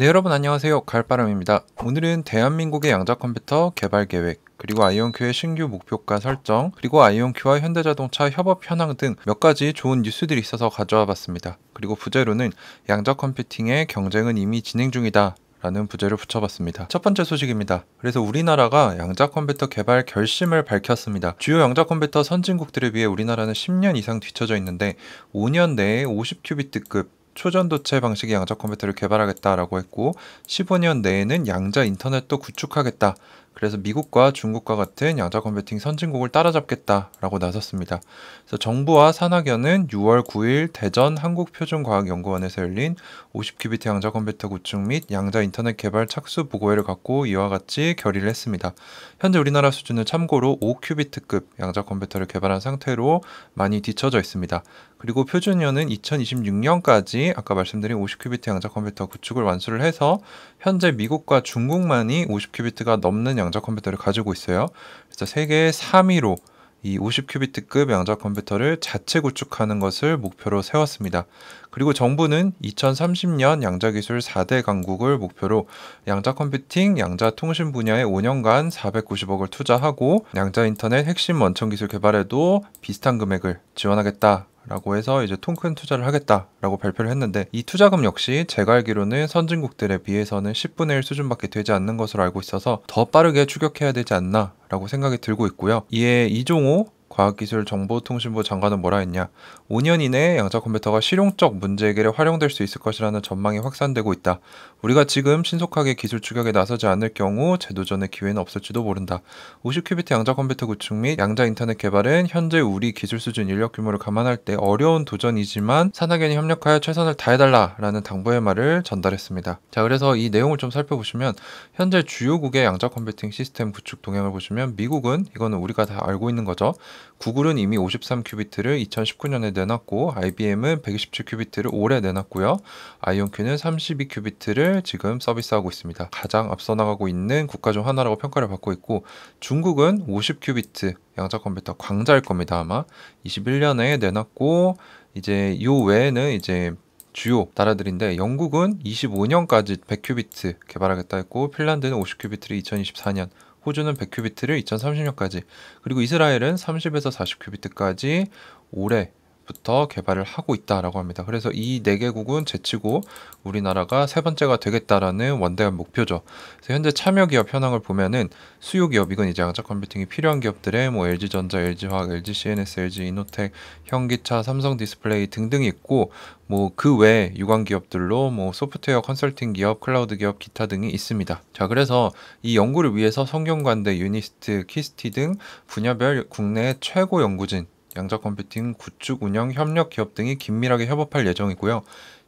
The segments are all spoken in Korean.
네 여러분 안녕하세요 갈바람입니다 오늘은 대한민국의 양자 컴퓨터 개발 계획 그리고 아이온큐의 신규 목표가 설정, 그리고 아이온큐와 현대자동차 협업 현황 등 몇 가지 좋은 뉴스들이 있어서 가져와 봤습니다. 그리고 부제로는 양자 컴퓨팅의 경쟁은 이미 진행 중이다 라는 부제를 붙여봤습니다. 첫 번째 소식입니다. 그래서 우리나라가 양자 컴퓨터 개발 결심을 밝혔습니다. 주요 양자 컴퓨터 선진국들에 비해 우리나라는 10년 이상 뒤쳐져 있는데 5년 내에 50큐비트급 초전도체 방식의 양자 컴퓨터를 개발하겠다라고 했고 15년 내에는 양자 인터넷도 구축하겠다. 그래서 미국과 중국과 같은 양자 컴퓨팅 선진국을 따라잡겠다라고 나섰습니다. 그래서 정부와 산학연은 6월 9일 대전 한국표준과학연구원에서 열린 50큐비트 양자 컴퓨터 구축 및 양자 인터넷 개발 착수 보고회를 갖고 이와 같이 결의를 했습니다. 현재 우리나라 수준은 참고로 5큐비트급 양자 컴퓨터를 개발한 상태로 많이 뒤처져 있습니다. 그리고 표준연은 2026년까지 아까 말씀드린 50큐비트 양자 컴퓨터 구축을 완수를 해서 현재 미국과 중국만이 50큐비트가 넘는 양자 컴퓨터를 가지고 있어요. 그래서 세계 3위로 이 50큐비트급 양자 컴퓨터를 자체 구축하는 것을 목표로 세웠습니다. 그리고 정부는 2030년 양자 기술 4대 강국을 목표로 양자 컴퓨팅, 양자 통신 분야에 5년간 490억을 투자하고 양자 인터넷 핵심 원천 기술 개발에도 비슷한 금액을 지원하겠다. 라고 해서 이제 토큰 투자를 하겠다라고 발표를 했는데 이 투자금 역시 제가 알기로는 선진국들에 비해서는 10분의 1 수준밖에 되지 않는 것으로 알고 있어서 더 빠르게 추격해야 되지 않나 라고 생각이 들고 있고요. 이에 이종호 과학기술정보통신부 장관은 뭐라 했냐. 5년 이내에 양자 컴퓨터가 실용적 문제 해결에 활용될 수 있을 것이라는 전망이 확산되고 있다. 우리가 지금 신속하게 기술 추격에 나서지 않을 경우 재도전의 기회는 없을지도 모른다. 50큐비트 양자 컴퓨터 구축 및 양자 인터넷 개발은 현재 우리 기술 수준 인력 규모를 감안할 때 어려운 도전이지만 산학연이 협력하여 최선을 다해달라라는 당부의 말을 전달했습니다. 자, 그래서 이 내용을 좀 살펴보시면 현재 주요국의 양자 컴퓨팅 시스템 구축 동향을 보시면 미국은 이거는 우리가 다 알고 있는 거죠. 구글은 이미 53큐비트를 2019년에 내놨고 IBM은 127큐비트를 올해 내놨고요. 아이온큐는 32큐비트를 지금 서비스하고 있습니다. 가장 앞서 나가고 있는 국가 중 하나라고 평가를 받고 있고 중국은 50큐비트 양자 컴퓨터 광자일 겁니다. 아마 21년에 내놨고 이제 이 외에는 이제 주요 나라들인데 영국은 25년까지 100큐비트 개발하겠다 했고 핀란드는 50큐비트를 2024년 호주는 100큐비트를 2030년까지, 그리고 이스라엘은 30에서 40큐비트까지 올해 부터 개발을 하고 있다라고 합니다. 그래서 이 네 개국은 제치고 우리나라가 세 번째가 되겠다라는 원대한 목표죠. 그래서 현재 참여 기업 현황을 보면은 수요 기업 이건 이제 양자 컴퓨팅이 필요한 기업들의 뭐 LG 전자, LG 화학, LG CNS, LG 이노텍, 현기차, 삼성 디스플레이 등등이 있고 뭐 그 외 유관 기업들로 뭐 소프트웨어 컨설팅 기업, 클라우드 기업, 기타 등이 있습니다. 자 그래서 이 연구를 위해서 성균관대, 유니스트, 키스티 등 분야별 국내 최고 연구진 양자 컴퓨팅, 구축, 운영, 협력 기업 등이 긴밀하게 협업할 예정이고요.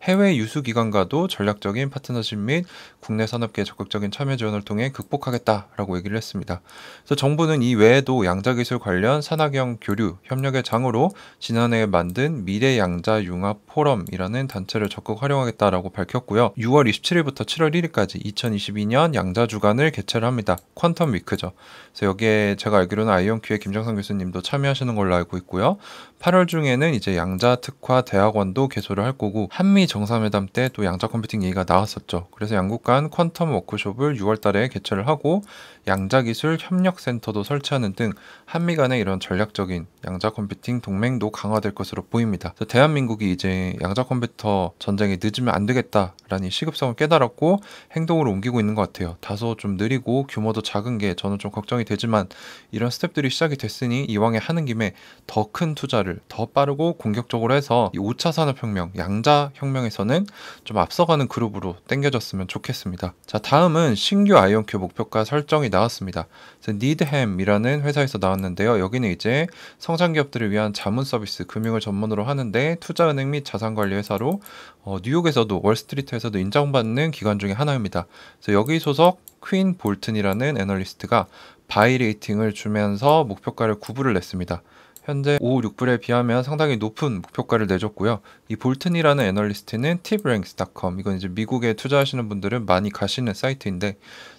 해외 유수기관과도 전략적인 파트너십 및 국내 산업계 적극적인 참여 지원을 통해 극복하겠다라고 얘기를 했습니다. 그래서 정부는 이 외에도 양자기술 관련 산학형 교류 협력의 장으로 지난해 에 만든 미래 양자 융합 포럼이라는 단체를 적극 활용하겠다라고 밝혔고요. 6월 27일부터 7월 1일까지 2022년 양자 주간을 개최를 합니다. 퀀텀 위크죠. 그래서 여기에 제가 알기로는 아이온큐의 김정상 교수님도 참여하시는 걸로 알고 있고요. 8월 중에는 이제 양자 특화 대학원도 개소를 할 거고 한미 정상회담 때 또 양자 컴퓨팅 얘기가 나왔었죠. 그래서 양국 간 퀀텀 워크숍을 6월 달에 개최를 하고 양자 기술 협력 센터도 설치하는 등 한미 간의 이런 전략적인 양자 컴퓨팅 동맹도 강화될 것으로 보입니다. 대한민국이 이제 양자 컴퓨터 전쟁에 늦으면 안 되겠다라는 시급성을 깨달았고 행동으로 옮기고 있는 것 같아요. 다소 좀 느리고 규모도 작은 게 저는 좀 걱정이 되지만 이런 스텝들이 시작이 됐으니 이왕에 하는 김에 더 큰 투자를 발전을 더 빠르고 공격적으로 해서 이 5차 산업혁명, 양자혁명에서는 좀 앞서가는 그룹으로 땡겨졌으면 좋겠습니다. 자, 다음은 신규 아이온큐 목표가 설정이 나왔습니다. 니드햄이라는 회사에서 나왔는데요. 여기는 이제 성장기업들을 위한 자문 서비스, 금융을 전문으로 하는데 투자은행 및 자산관리 회사로 어, 뉴욕에서도 월스트리트에서도 인정받는 기관 중에 하나입니다. 그래서 여기 소속 퀸 볼튼이라는 애널리스트가 바이 레이팅을 주면서 목표가를 구부를 냈습니다. 현재 5,6불에 비하면 상당히 높은 목표가를 내줬고요. 이 볼튼이라는 애널리스트는 t r 팁랭스닷컴 이건 이제 미국에 투자하시는 분들은 많이 가시는 사이트인데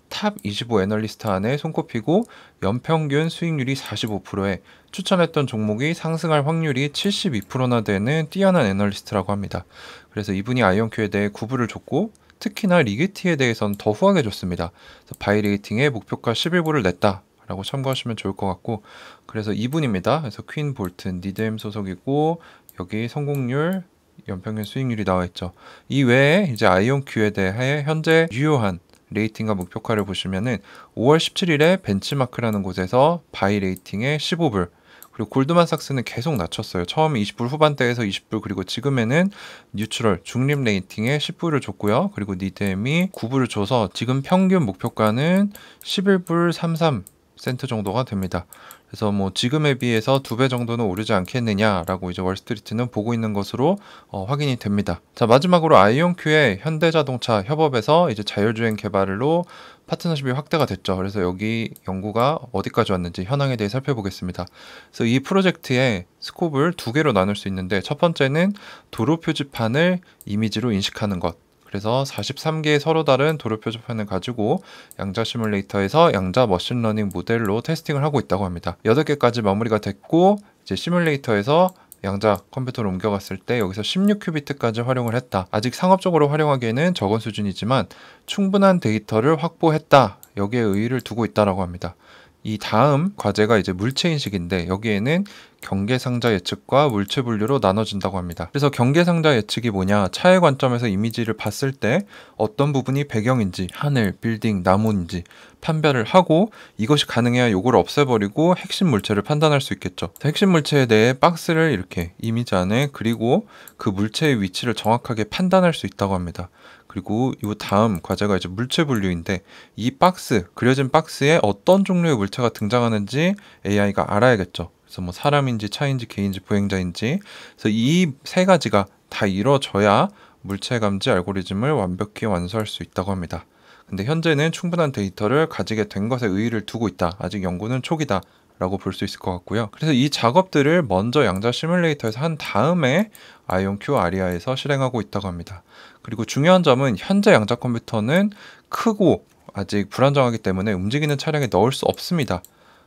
탑 25 애널리스트 안에 손꼽히고 연평균 수익률이 45%에 추천했던 종목이 상승할 확률이 72%나 되는 뛰어난 애널리스트라고 합니다. 그래서 이분이 아이언큐에 대해 구부를 줬고 특히나 리게티에 대해서는 더 후하게 줬습니다. 바이레이팅의 목표가 11불을 냈다. 라고 참고하시면 좋을 것 같고 그래서 2분입니다. 그래서 퀸 볼튼 니뎀 소속이고 여기 성공률 연평균 수익률이 나와 있죠. 이 외에 이제 아이온큐에 대해 현재 유효한 레이팅과 목표가를 보시면은 5월 17일에 벤치마크라는 곳에서 바이 레이팅에 15불 그리고 골드만삭스는 계속 낮췄어요. 처음 20불 후반대에서 20불 그리고 지금에는 뉴트럴 중립 레이팅에 10불을 줬고요. 그리고 니뎀이 9불을 줘서 지금 평균 목표가는 11불 33 센트 정도가 됩니다. 그래서 뭐 지금에 비해서 두 배 정도는 오르지 않겠느냐라고 이제 월스트리트는 보고 있는 것으로 어, 확인이 됩니다. 자 마지막으로 아이온큐의 현대자동차 협업에서 이제 자율주행 개발로 파트너십이 확대가 됐죠. 그래서 여기 연구가 어디까지 왔는지 현황에 대해 살펴보겠습니다. 그래서 이 프로젝트의 스콥을 두 개로 나눌 수 있는데 첫 번째는 도로 표지판을 이미지로 인식하는 것. 그래서 43개의 서로 다른 도료 표지판을 가지고 양자 시뮬레이터에서 양자 머신러닝 모델로 테스팅을 하고 있다고 합니다. 8개까지 마무리가 됐고 이제 시뮬레이터에서 양자 컴퓨터로 옮겨갔을 때 여기서 16큐비트까지 활용을 했다. 아직 상업적으로 활용하기에는 적은 수준이지만 충분한 데이터를 확보했다. 여기에 의의를 두고 있다라고 합니다. 이 다음 과제가 이제 물체 인식인데 여기에는 경계 상자 예측과 물체 분류로 나눠진다고 합니다. 그래서 경계 상자 예측이 뭐냐? 차의 관점에서 이미지를 봤을 때 어떤 부분이 배경인지 하늘, 빌딩, 나무인지 판별을 하고 이것이 가능해야 요걸 없애버리고 핵심 물체를 판단할 수 있겠죠. 핵심 물체에 대해 박스를 이렇게 이미지 안에 그리고 그 물체의 위치를 정확하게 판단할 수 있다고 합니다. 그리고 이 다음 과제가 이제 물체 분류인데 이 박스 그려진 박스에 어떤 종류의 물체가 등장하는지 AI가 알아야겠죠. 그래서 뭐 사람인지 차인지 개인지 보행자인지 그래서 이 세 가지가 다 이루어져야 물체 감지 알고리즘을 완벽히 완수할 수 있다고 합니다. 근데 현재는 충분한 데이터를 가지게 된 것에 의의를 두고 있다. 아직 연구는 초기다. 라고 볼 수 있을 것 같고요. 그래서 이 작업들을 먼저 양자 시뮬레이터에서 한 다음에 아이온큐 아리아에서 실행하고 있다고 합니다. 그리고 중요한 점은 현재 양자 컴퓨터는 크고 아직 불안정하기 때문에 움직이는 차량에 넣을 수 없습니다.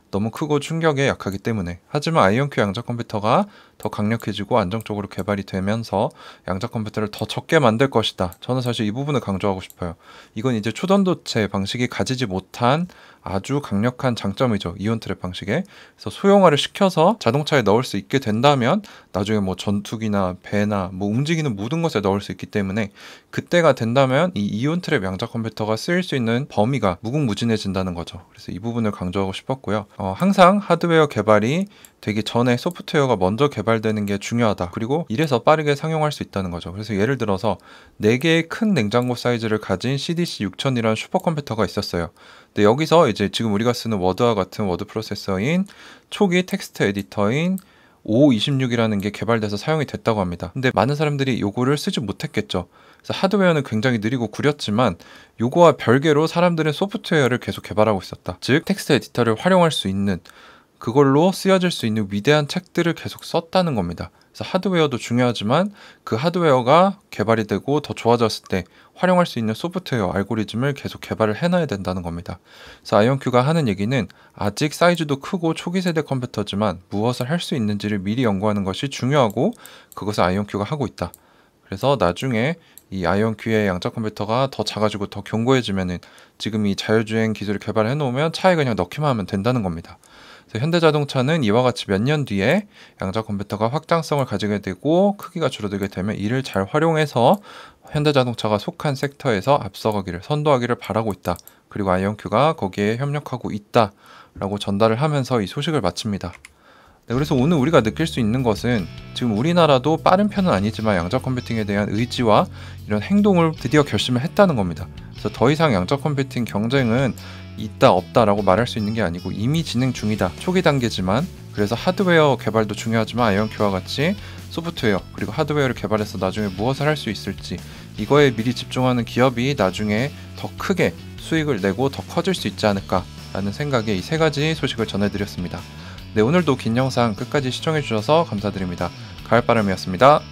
너무 크고 충격에 약하기 때문에 하지만 아이온큐 양자 컴퓨터가 더 강력해지고 안정적으로 개발이 되면서 양자 컴퓨터를 더 적게 만들 것이다 저는 사실 이 부분을 강조하고 싶어요 이건 이제 초전도체 방식이 가지지 못한 아주 강력한 장점이죠. 이온 트랩 방식에. 그래서 소형화를 시켜서 자동차에 넣을 수 있게 된다면 나중에 뭐 전투기나 배나 뭐 움직이는 모든 것에 넣을 수 있기 때문에 그때가 된다면 이 이온 트랩 양자 컴퓨터가 쓰일 수 있는 범위가 무궁무진해진다는 거죠. 그래서 이 부분을 강조하고 싶었고요. 어, 항상 하드웨어 개발이 되기 전에 소프트웨어가 먼저 개발되는 게 중요하다. 그리고 이래서 빠르게 상용할 수 있다는 거죠. 그래서 예를 들어서 4개의 큰 냉장고 사이즈를 가진 CDC 6000이라는 슈퍼컴퓨터가 있었어요. 근데 여기서 이제 지금 우리가 쓰는 워드와 같은 워드 프로세서인 초기 텍스트 에디터인 O26이라는 게 개발돼서 사용이 됐다고 합니다. 근데 많은 사람들이 요거를 쓰지 못했겠죠. 그래서 하드웨어는 굉장히 느리고 구렸지만 요거와 별개로 사람들은 소프트웨어를 계속 개발하고 있었다. 즉 텍스트 에디터를 활용할 수 있는 그걸로 쓰여질 수 있는 위대한 책들을 계속 썼다는 겁니다. 그래서 하드웨어도 중요하지만 그 하드웨어가 개발이 되고 더 좋아졌을 때 활용할 수 있는 소프트웨어 알고리즘을 계속 개발을 해놔야 된다는 겁니다. 그래서 아이온큐가 하는 얘기는 아직 사이즈도 크고 초기 세대 컴퓨터지만 무엇을 할 수 있는지를 미리 연구하는 것이 중요하고 그것을 아이온큐가 하고 있다. 그래서 나중에 이 아이온큐의 양자 컴퓨터가 더 작아지고 더 견고해지면은 지금 이 자율주행 기술을 개발해 놓으면 차에 그냥 넣기만 하면 된다는 겁니다. 현대자동차는 이와 같이 몇 년 뒤에 양자 컴퓨터가 확장성을 가지게 되고 크기가 줄어들게 되면 이를 잘 활용해서 현대자동차가 속한 섹터에서 앞서가기를 선도하기를 바라고 있다. 그리고 아이언큐가 거기에 협력하고 있다. 라고 전달을 하면서 이 소식을 마칩니다. 네, 그래서 오늘 우리가 느낄 수 있는 것은 지금 우리나라도 빠른 편은 아니지만 양자 컴퓨팅에 대한 의지와 이런 행동을 드디어 결심을 했다는 겁니다. 그래서 더 이상 양자 컴퓨팅 경쟁은 있다 없다라고 말할 수 있는 게 아니고 이미 진행 중이다 초기 단계지만 그래서 하드웨어 개발도 중요하지만 아이언큐와 같이 소프트웨어 그리고 하드웨어를 개발해서 나중에 무엇을 할 수 있을지 이거에 미리 집중하는 기업이 나중에 더 크게 수익을 내고 더 커질 수 있지 않을까라는 생각에 이 세 가지 소식을 전해드렸습니다. 네 오늘도 긴 영상 끝까지 시청해주셔서 감사드립니다. 가을바람이었습니다.